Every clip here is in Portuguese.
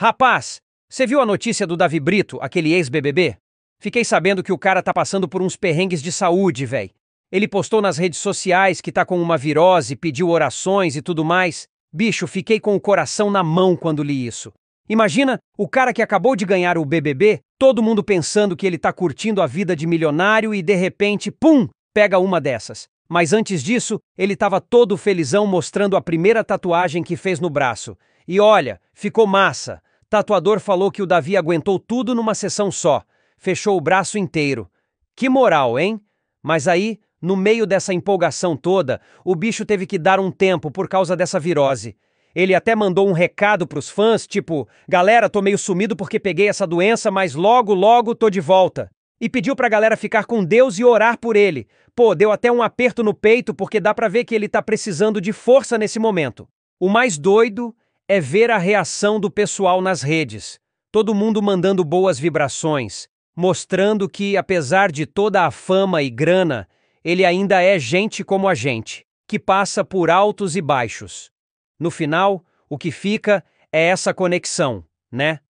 Rapaz, você viu a notícia do Davi Brito, aquele ex-BBB? Fiquei sabendo que o cara tá passando por uns perrengues de saúde, véi. Ele postou nas redes sociais que tá com uma virose, pediu orações e tudo mais. Bicho, fiquei com o coração na mão quando li isso. Imagina o cara que acabou de ganhar o BBB, todo mundo pensando que ele tá curtindo a vida de milionário e de repente, pum, pega uma dessas. Mas antes disso, ele tava todo felizão mostrando a primeira tatuagem que fez no braço. E olha, ficou massa. Tatuador falou que o Davi aguentou tudo numa sessão só, fechou o braço inteiro. Que moral, hein? Mas aí, no meio dessa empolgação toda, o bicho teve que dar um tempo por causa dessa virose. Ele até mandou um recado pros fãs, tipo: Galera, tô meio sumido porque peguei essa doença, mas logo, logo tô de volta. E pediu pra galera ficar com Deus e orar por ele. Pô, deu até um aperto no peito porque dá pra ver que ele tá precisando de força nesse momento. O mais doido é ver a reação do pessoal nas redes. Todo mundo mandando boas vibrações, mostrando que, apesar de toda a fama e grana, ele ainda é gente como a gente, que passa por altos e baixos. No final, o que fica é essa conexão, né?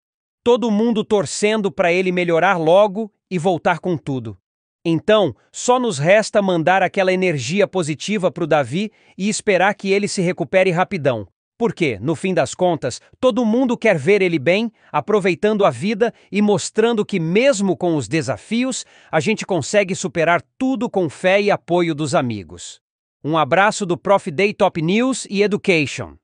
Todo mundo torcendo para ele melhorar logo e voltar com tudo. Então, só nos resta mandar aquela energia positiva para o Davi e esperar que ele se recupere rapidão. Porque, no fim das contas, todo mundo quer ver ele bem, aproveitando a vida e mostrando que, mesmo com os desafios, a gente consegue superar tudo com fé e apoio dos amigos. Um abraço do Prof Day Top News e Education.